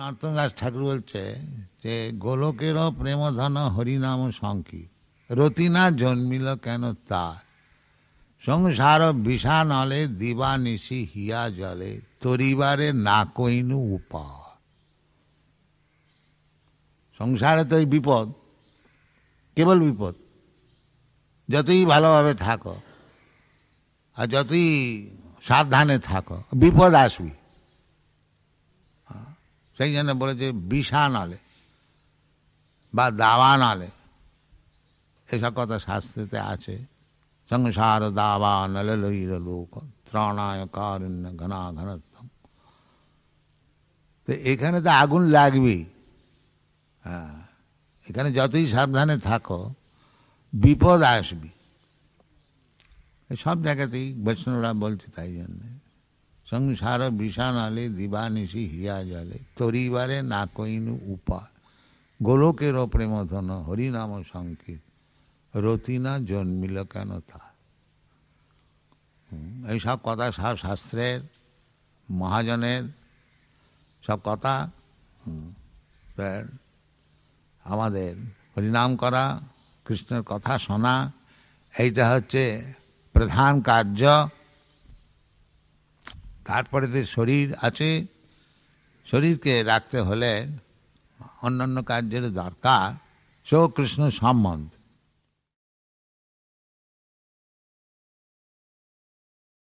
নর্তদাস ঠাকুর বলছে যে গোলকেরও ধন হরিনাম সংকি রতিনা জন্মিল কেন তার সংসার বিষা নলে দিবা নিশি হিয়া জলে তরিবারে না কইনু উপা সংসারে তো বিপদ কেবল বিপদ যতই ভালোভাবে থাকো আর যতই সাবধানে থাকো বিপদ আসবি সেই জন্য বলেছে বিষা নালে বা দাওয়া নালে এসব কথা শাস্ত্রেতে আছে সংসার দাওয়া লইল লোক ত্রাণায় কারণ্য ঘনা ঘনত্ব তো এখানে তো আগুন লাগবেই হ্যাঁ এখানে যতই সাবধানে থাকো বিপদ আসবে সব জায়গাতেই বৈষ্ণবরা বলছে তাই জন্যে সংসার দিবা দিবানিশি হিয়া জলে তরিবারে না কইনু উপা গোলকের ধন হরিনাম সংকীর রতিনা জন্মিল কেন তা এইসব কথা সব শাস্ত্রের মহাজনের সব কথা আমাদের হরিনাম করা কৃষ্ণের কথা শোনা এইটা হচ্ছে প্রধান কার্য তারপরে যে শরীর আছে শরীরকে রাখতে হলে অন্যান্য কার্যের দরকার সো কৃষ্ণ সম্বন্ধ